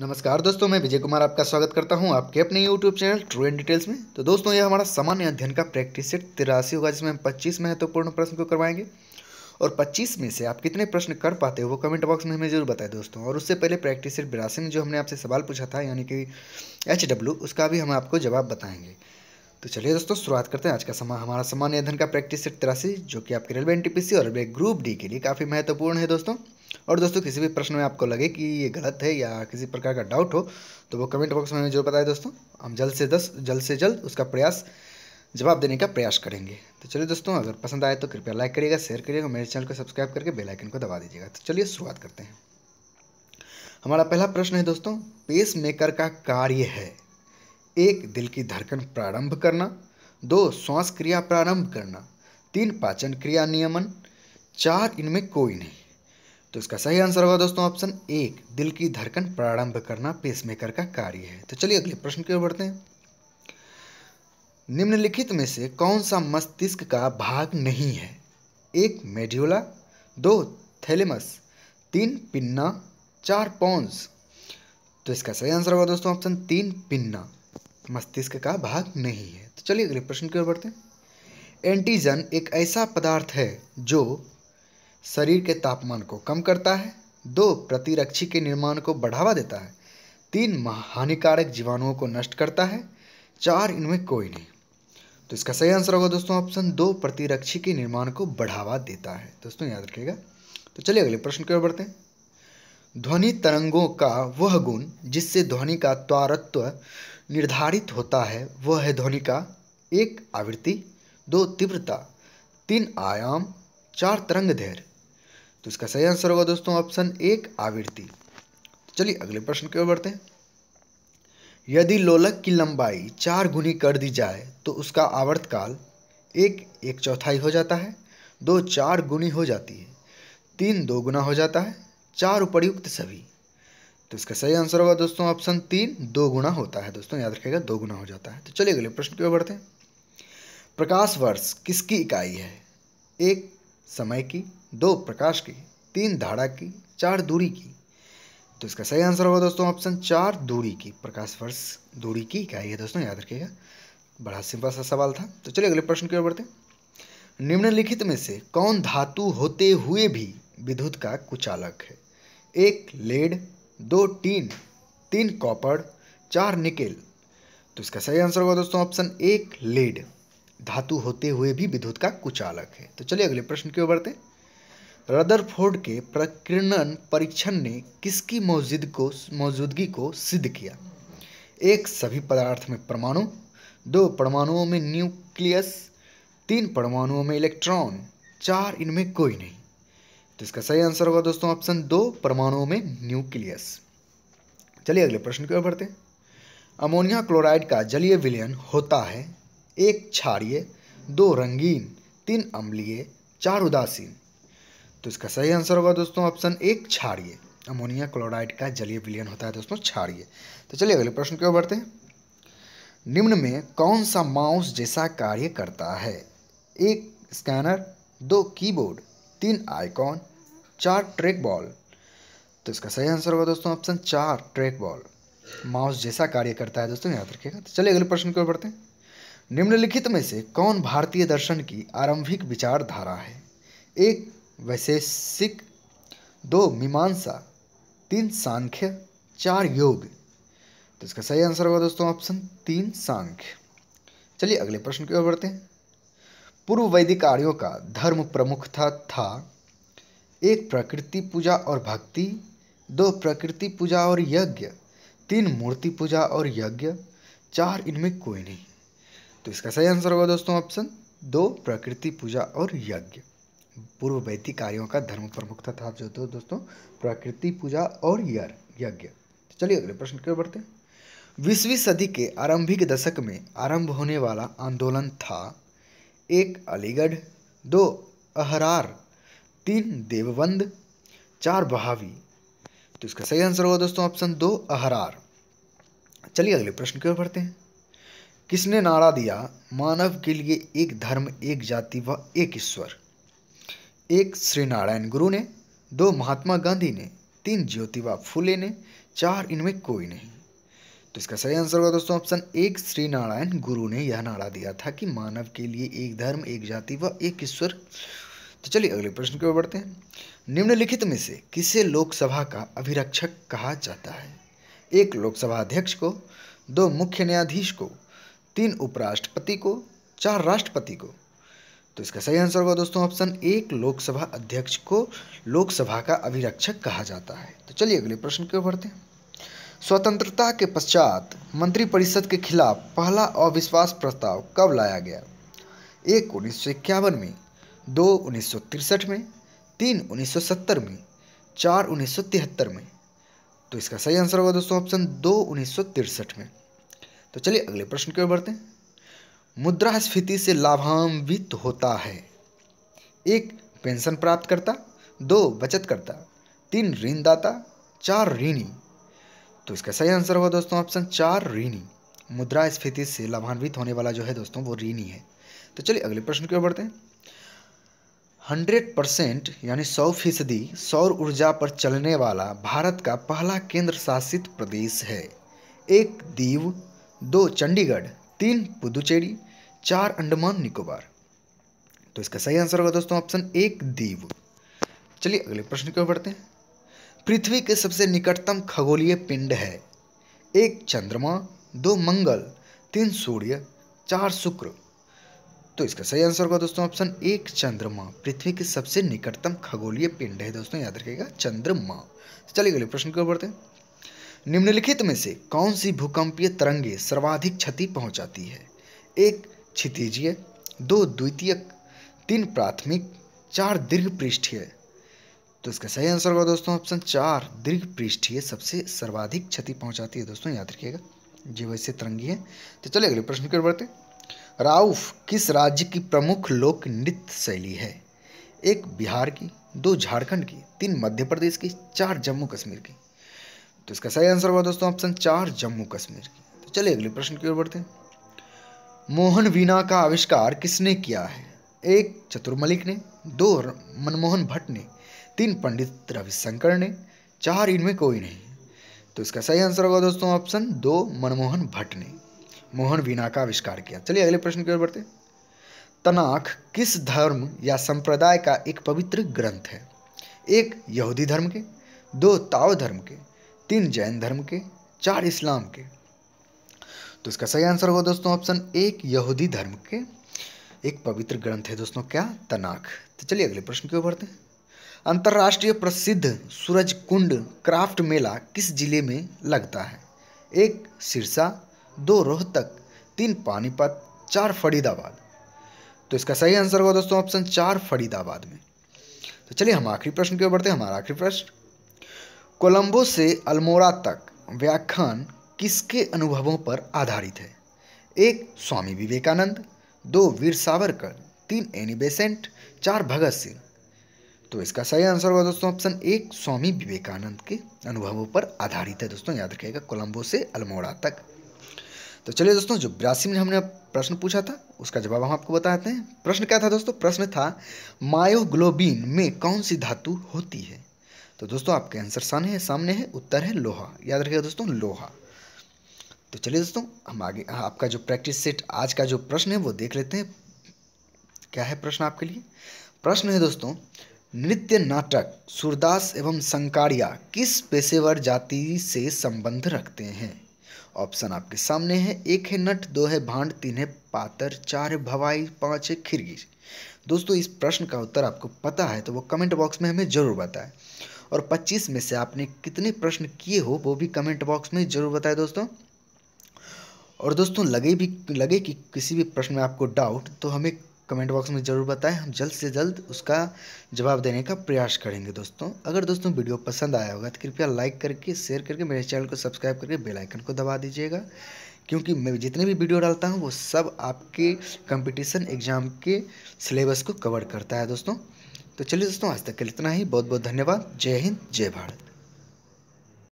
नमस्कार दोस्तों मैं विजय कुमार आपका स्वागत करता हूं आपके अपने YouTube channel true and details में तो दोस्तों यह हमारा सामान्य अध्ययन का प्रैक्टिस सेट तिरासी होगा जिसमें हम पच्चीस महत्वपूर्ण तो प्रश्न को करवाएंगे और 25 में से आप कितने प्रश्न कर पाते हो वो कमेंट बॉक्स में हमें जरूर बताएं दोस्तों और उससे पहले प्रैक्टिस सेट बिरासी में जो हमने आपसे सवाल पूछा था यानी कि एच उसका भी हम आपको जवाब बताएंगे तो चलिए दोस्तों शुरुआत करते हैं आज का समा हमारा सामान्य अध्ययन का प्रैक्टिस सेट तिरासी जो कि आपके रेलवे एन और रेलवे ग्रुप डी के लिए काफ़ी महत्वपूर्ण है दोस्तों और दोस्तों किसी भी प्रश्न में आपको लगे कि ये गलत है या किसी प्रकार का डाउट हो तो वो कमेंट बॉक्स में जरूर बताए दोस्तों हम जल्द से दस जल्द से जल्द उसका प्रयास जवाब देने का प्रयास करेंगे तो चलिए दोस्तों अगर पसंद आए तो कृपया लाइक करिएगा शेयर करिएगा मेरे चैनल को सब्सक्राइब करके बेल आइकन को दबा दीजिएगा तो चलिए शुरुआत करते हैं हमारा पहला प्रश्न है दोस्तों पेस मेकर का कार्य है एक दिल की धड़कन प्रारंभ करना दो श्वास क्रिया प्रारंभ करना तीन पाचन क्रिया नियमन चार इनमें कोई नहीं तो इसका सही आंसर होगा दोस्तों ऑप्शन एक दिल की धड़कन प्रारंभ करना पेसमेकर का कार्य है तो चलिए अगले प्रश्न की ओर बढ़ते हैं निम्नलिखित में से कौन सा मस्तिष्क का भाग नहीं है एक मेड्यूला दो थैलेमस तीन पिन्ना चार पॉन्स तो इसका सही आंसर होगा दोस्तों ऑप्शन तीन पिन्ना मस्तिष्क का भाग नहीं है तो चलिए अगले प्रश्न की ओर बढ़ते हैं एंटीजन एक ऐसा पदार्थ है जो शरीर के तापमान को कम करता है दो प्रतिरक्षी के निर्माण को बढ़ावा देता है तीन हानिकारक जीवाणुओं को नष्ट करता है चार इनमें कोई नहीं तो इसका सही आंसर होगा दोस्तों ऑप्शन दो प्रतिरक्षी के निर्माण को बढ़ावा देता है दोस्तों याद रखिएगा तो चलिए अगले प्रश्न की ओर बढ़ते हैं ध्वनि तरंगों का वह गुण जिससे ध्वनि का त्वरत्व निर्धारित होता है वह है ध्वनि का एक आवृत्ति दो तीव्रता तीन आयाम चार तरंग धैर्य तो इसका सही आंसर होगा दोस्तों ऑप्शन एक आवृत्ति तो चलिए अगले प्रश्न की ओर बढ़ते हैं यदि लोलक की लंबाई चार गुनी कर दी जाए तो उसका आवर्तकाल एक एक चौथाई हो जाता है दो चार गुनी हो जाती है तीन दो गुना हो जाता है चार उपरयुक्त सभी तो इसका सही आंसर होगा दोस्तों ऑप्शन तीन दो गुना होता है दोस्तों याद रखिएगा दो गुना हो जाता है तो चलिए अगले प्रश्न की ओर बढ़ते हैं प्रकाश वर्ष किसकी इकाई है एक समय की दो प्रकाश की तीन धारा की चार दूरी की तो इसका सही आंसर होगा दोस्तों ऑप्शन चार दूरी की प्रकाश वर्ष दूरी की क्या है दोस्तों याद रखिएगा बड़ा सिंपल सा सवाल था तो चलिए अगले प्रश्न की ओर बढ़ते निम्नलिखित में से कौन धातु होते हुए भी विद्युत का कुचालक है एक लेड दो टीन तीन कॉपर चार निकेल तो इसका सही आंसर होगा दोस्तों ऑप्शन एक लेड धातु होते हुए भी विद्युत का कुचालक है तो चलिए अगले प्रश्न की ओर बढ़ते रदरफोर्ड के प्रकीर्णन परीक्षण ने किसकी मौजूद को मौजूदगी को सिद्ध किया एक सभी पदार्थ में परमाणु दो परमाणुओं में न्यूक्लियस तीन परमाणुओं में इलेक्ट्रॉन चार इनमें कोई नहीं तो इसका सही आंसर होगा दोस्तों ऑप्शन दो परमाणुओं में न्यूक्लियस चलिए अगले प्रश्न की ओर बढ़ते अमोनिया क्लोराइड का जलीय विलयन होता है एक क्षारीय दो रंगीन तीन अम्लीय चार उदासीन तो इसका सही आंसर होगा दोस्तों ऑप्शन एक क्षारिय अमोनिया क्लोराइड का जलीय विलयन होता है दोस्तों क्षारिय तो चलिए अगले प्रश्न की ओर बढ़ते हैं निम्न में कौन सा माउस जैसा कार्य करता है एक स्कैनर दो कीबोर्ड तीन आइकॉन चार ट्रैक बॉल तो इसका सही आंसर होगा दोस्तों ऑप्शन चार ट्रैक बॉल माउस जैसा कार्य करता है दोस्तों याद रखिएगा तो चलिए अगले प्रश्न की ओर बढ़ते हैं निम्नलिखित में से कौन भारतीय दर्शन की आरंभिक विचारधारा है एक वैशेषिक दो मीमांसा तीन सांख्य चार योग तो इसका सही आंसर होगा दोस्तों ऑप्शन तीन सांख्य चलिए अगले प्रश्न की ओर बढ़ते हैं पूर्व वैदिक आर्यों का धर्म था, था एक प्रकृति पूजा और भक्ति दो प्रकृति पूजा और यज्ञ तीन मूर्ति पूजा और यज्ञ चार इनमें कोई नहीं तो इसका सही आंसर होगा दोस्तों ऑप्शन दो प्रकृति पूजा और यज्ञ पूर्व वैदिक कार्यों का धर्म प्रमुखता था जो तो दोस्तों प्रकृति पूजा और यर यज्ञ तो चलिए अगले प्रश्न की ओर बढ़ते हैं बीसवीं सदी के आरंभिक दशक में आरंभ होने वाला आंदोलन था एक अलीगढ़ दो अहरार तीन देवबंद चार बहावी तो इसका सही आंसर होगा दोस्तों ऑप्शन दो अहरार चलिए अगले प्रश्न की ओर बढ़ते हैं किसने नारा दिया मानव के लिए एक धर्म एक जाति व एक ईश्वर एक श्री नारायण गुरु ने दो महात्मा गांधी ने तीन ज्योतिबा फूले ने चार इनमें कोई नहीं तो इसका सही आंसर होगा दोस्तों ऑप्शन एक श्री नारायण गुरु ने यह नारा दिया था कि मानव के लिए एक धर्म एक जाति व एक ईश्वर तो चलिए अगले प्रश्न की ओर बढ़ते हैं निम्नलिखित में से किसे लोकसभा का अभिरक्षक कहा जाता है एक लोकसभा अध्यक्ष को दो मुख्य न्यायाधीश को तीन उपराष्ट्रपति को चार राष्ट्रपति को तो इसका सही आंसर होगा दोस्तों ऑप्शन एक लोकसभा अध्यक्ष को लोकसभा का अभिरक्षक कहा जाता है तो चलिए अगले प्रश्न की ओर बढ़ते हैं स्वतंत्रता के पश्चात मंत्रिपरिषद के खिलाफ पहला अविश्वास प्रस्ताव कब लाया गया एक उन्नीस सौ इक्यावन में दो उन्नीस सौ तिरसठ में तीन उन्नीस सौ सत्तर में चार उन्नीस सौ तिहत्तर में तो इसका सही आंसर होगा दोस्तों ऑप्शन दो उन्नीस सौ तिरसठ में तो चलिए अगले प्रश्न की ओर बढ़ते हैं मुद्रास्फीति से लाभान्वित होता है एक पेंशन प्राप्त करता दो बचत करता तीन ऋणदाता चार ऋणी तो इसका सही आंसर होगा दोस्तों ऑप्शन चार ऋणी मुद्रास्फीति से लाभान्वित होने वाला जो है दोस्तों वो ऋणी है तो चलिए अगले प्रश्न की ओर बढ़ते हैं हंड्रेड परसेंट यानी सौ फीसदी सौर ऊर्जा पर चलने वाला भारत का पहला केंद्र शासित प्रदेश है एक दीव दो चंडीगढ़ तीन पुदुचेरी चार अंडमान निकोबार तो इसका सही आंसर होगा दोस्तों ऑप्शन एक दीव चलिए अगले प्रश्न की ओर बढ़ते हैं पृथ्वी के सबसे निकटतम खगोलीय पिंड है एक चंद्रमा दो मंगल तीन सूर्य चार शुक्र तो इसका सही आंसर होगा दोस्तों ऑप्शन एक चंद्रमा पृथ्वी के सबसे निकटतम खगोलीय पिंड है दोस्तों याद रखिएगा चंद्रमा चलिए अगले प्रश्न की ओर बढ़ते हैं निम्नलिखित में से कौन सी भूकंपीय तरंगे सर्वाधिक क्षति पहुंचाती है एक क्षितिजीय दो द्वितीयक तीन प्राथमिक चार दीर्घ पृष्ठीय तो इसका सही आंसर होगा दोस्तों ऑप्शन चार दीर्घ पृष्ठीय सबसे सर्वाधिक क्षति पहुंचाती है दोस्तों याद रखिएगा जी वैसे तरंगी है तो चले अगले प्रश्न की ओर बढ़ते राउफ किस राज्य की प्रमुख लोक नृत्य शैली है एक बिहार की दो झारखंड की तीन मध्य प्रदेश की चार जम्मू कश्मीर की तो इसका सही आंसर होगा दोस्तों ऑप्शन चार जम्मू कश्मीर की तो चलिए अगले प्रश्न की ओर बढ़ते हैं मोहन वीणा का आविष्कार किसने किया है एक चतुर मलिक ने दो मनमोहन भट्ट ने तीन पंडित रविशंकर ने चार इनमें कोई नहीं तो इसका सही आंसर होगा दोस्तों ऑप्शन दो मनमोहन भट्ट ने मोहन वीणा का आविष्कार किया चलिए अगले प्रश्न की ओर बढ़ते तनाख किस धर्म या संप्रदाय का एक पवित्र ग्रंथ है एक यहूदी धर्म के दो ताव धर्म के तीन जैन धर्म के चार इस्लाम के तो इसका सही आंसर होगा दोस्तों ऑप्शन एक यहूदी धर्म के एक पवित्र ग्रंथ है दोस्तों क्या तनाख तो चलिए अगले प्रश्न की ओर बढ़ते हैं अंतर्राष्ट्रीय प्रसिद्ध सूरज कुंड क्राफ्ट मेला किस जिले में लगता है एक सिरसा दो रोहतक तीन पानीपत चार फरीदाबाद तो इसका सही आंसर होगा दोस्तों ऑप्शन चार फरीदाबाद में तो चलिए हम आखिरी प्रश्न की ओर बढ़ते हैं हमारा आखिरी प्रश्न कोलंबो से अल्मोड़ा तक व्याख्यान किसके अनुभवों पर आधारित है एक स्वामी विवेकानंद दो वीर सावरकर तीन एनी बेसेंट चार भगत सिंह तो इसका सही आंसर होगा दोस्तों ऑप्शन एक स्वामी विवेकानंद के अनुभवों पर आधारित है दोस्तों याद रखिएगा कोलंबो से अल्मोड़ा तक तो चलिए दोस्तों जो बिरासी में हमने प्रश्न पूछा था उसका जवाब हम आपको बताते हैं प्रश्न क्या था दोस्तों प्रश्न था मायोग्लोबिन में कौन सी धातु होती है तो दोस्तों आपके आंसर सामने है सामने है उत्तर है लोहा याद रखिएगा दोस्तों लोहा तो चलिए दोस्तों हम आगे आपका जो प्रैक्टिस सेट आज का जो प्रश्न है वो देख लेते हैं क्या है प्रश्न आपके लिए प्रश्न है दोस्तों नृत्य नाटक सूरदास एवं संकारिया किस पेशेवर जाति से संबंध रखते हैं ऑप्शन आपके सामने है एक है नट दो है भांड तीन है पातर चार है भवाई पांच है खिरगिर दोस्तों इस प्रश्न का उत्तर आपको पता है तो वो कमेंट बॉक्स में हमें ज़रूर बताएं और 25 में से आपने कितने प्रश्न किए हो वो भी कमेंट बॉक्स में ज़रूर बताएं दोस्तों और दोस्तों लगे भी लगे कि किसी भी प्रश्न में आपको डाउट तो हमें कमेंट बॉक्स में ज़रूर बताएं हम जल्द से जल्द उसका जवाब देने का प्रयास करेंगे दोस्तों अगर दोस्तों वीडियो पसंद आया होगा तो कृपया लाइक करके शेयर करके मेरे चैनल को सब्सक्राइब करके बेल आइकन को दबा दीजिएगा क्योंकि मैं जितने भी वीडियो डालता हूँ वो सब आपके कंपटीशन एग्ज़ाम के सिलेबस को कवर करता है दोस्तों तो चलिए दोस्तों आज तक के लिए इतना ही बहुत बहुत धन्यवाद जय हिंद जय भारत